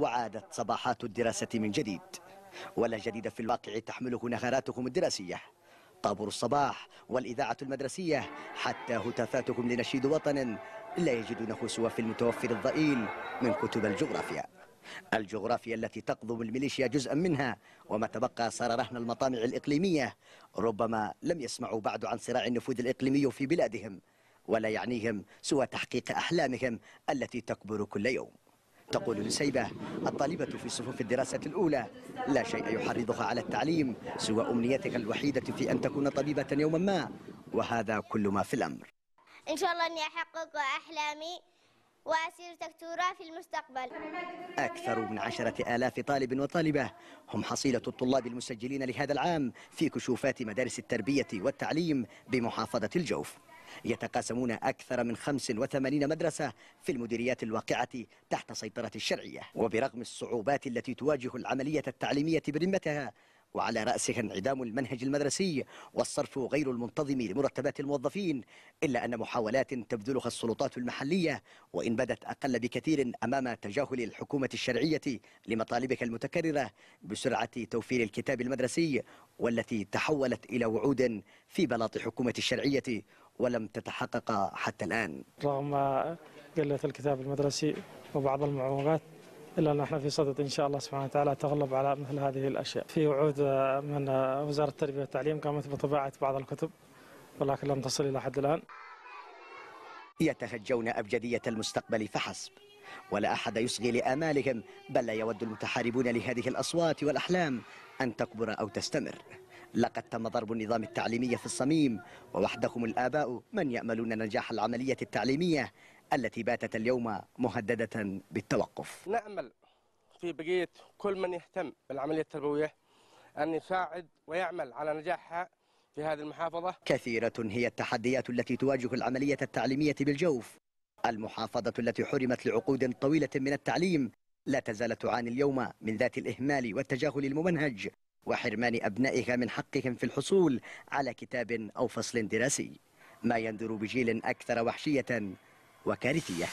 وعادت صباحات الدراسة من جديد ولا جديد في الواقع تحمله نهاراتكم الدراسية طابور الصباح والإذاعة المدرسية حتى هتافاتكم لنشيد وطن لا يجدونه سوى في المتوفر الضئيل من كتب الجغرافيا الجغرافيا التي تقضم الميليشيا جزءا منها وما تبقى صار رهن المطامع الإقليمية ربما لم يسمعوا بعد عن صراع النفوذ الإقليمي في بلادهم ولا يعنيهم سوى تحقيق أحلامهم التي تكبر كل يوم تقول نسيبة الطالبة في صفوف الدراسة الأولى لا شيء يحرضها على التعليم سوى أمنيتها الوحيدة في أن تكون طبيبة يوما ما وهذا كل ما في الأمر إن شاء الله أني أحقق أحلامي وأصير دكتورة في المستقبل أكثر من عشرة آلاف طالب وطالبة هم حصيلة الطلاب المسجلين لهذا العام في كشوفات مدارس التربية والتعليم بمحافظة الجوف يتقاسمون أكثر من 85 مدرسة في المديريات الواقعة تحت سيطرة الشرعية وبرغم الصعوبات التي تواجه العملية التعليمية برمتها وعلى رأسها انعدام المنهج المدرسي والصرف غير المنتظم لمرتبات الموظفين إلا أن محاولات تبذلها السلطات المحلية وإن بدت أقل بكثير أمام تجاهل الحكومة الشرعية لمطالبك المتكررة بسرعة توفير الكتاب المدرسي والتي تحولت إلى وعود في بلاط حكومة الشرعية ولم تتحقق حتى الآن رغم قلة الكتاب المدرسي وبعض المعوقات إلا نحن في صدد إن شاء الله سبحانه وتعالى تغلب على مثل هذه الأشياء في وعود من وزارة التربية والتعليم قامت بطباعة بعض الكتب ولكن لم تصل إلى حد الآن يتهجون أبجدية المستقبل فحسب ولا أحد يصغي لآمالهم بل لا يود المتحاربون لهذه الأصوات والأحلام أن تكبر أو تستمر لقد تم ضرب النظام التعليمي في الصميم ووحدكم الآباء من يأملون نجاح العملية التعليمية التي باتت اليوم مهددة بالتوقف نأمل في بقية كل من يهتم بالعملية التربوية أن يساعد ويعمل على نجاحها في هذه المحافظة كثيرة هي التحديات التي تواجه العملية التعليمية بالجوف المحافظة التي حرمت لعقود طويلة من التعليم لا تزال تعاني اليوم من ذات الإهمال والتجاهل الممنهج وحرمان أبنائها من حقهم في الحصول على كتاب أو فصل دراسي ما يندر بجيل أكثر وحشية وكارثية